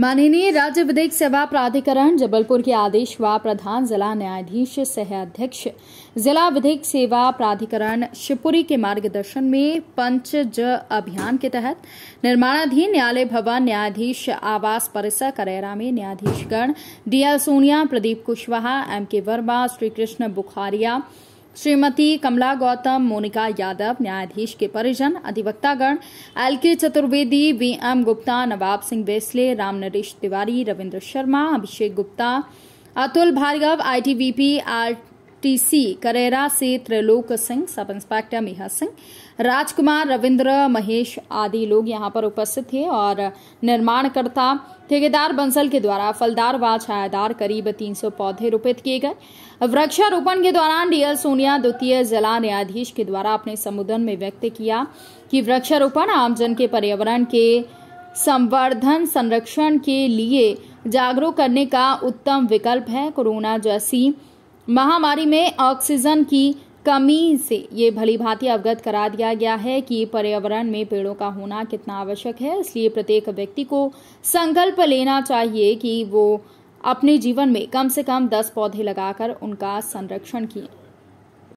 माननीय राज्य विधिक सेवा प्राधिकरण जबलपुर के आदेश व प्रधान जिला न्यायाधीश सह अध्यक्ष जिला विधिक सेवा प्राधिकरण शिवपुरी के मार्गदर्शन में पंच ज अभियान के तहत निर्माणाधीन न्यायालय भवन न्यायाधीश आवास परिसर करेरा में न्यायाधीशगण D L Sonia Pradeep Kushwaha M K Verma Shrikrishna बुखारिया Shrimati कमला गौतम मोनिका यादव न्यायाधीश के परिजन अधिवक्तागण L K Chaturvedi V M Gupta Nawab Singh बेसले Ram Naresh Tiwari Ravindra Sharma Abhishek Gupta Atul Bhargava ITBP R TC Karera से त्रिलोक सिंह सब इंस्पेक्टर मीहा सिंह राजकुमार रविंद्र महेश आदि लोग यहां पर उपस्थित थे और निर्माणकर्ता ठेकेदार बंसल के द्वारा फलदार व छायादार करीब 300 पौधे रोपित किए गए वृक्षारोपण के दौरान डीएल सोनिया द्वितीय जिला न्यायाधीश के द्वारा अपने संबोधन में व्यक्त किया कि वृक्षारोपण आमजन के पर्यावरण के संवर्धन संरक्षण के लिए जागरूक करने का उत्तम विकल्प है कोरोना जैसी महामारी में ऑक्सीजन की कमी से ये भली भांति अवगत करा दिया गया है कि पर्यावरण में पेड़ों का होना कितना आवश्यक है इसलिए प्रत्येक व्यक्ति को संकल्प लेना चाहिए कि वो अपने जीवन में कम से कम दस पौधे लगाकर उनका संरक्षण किए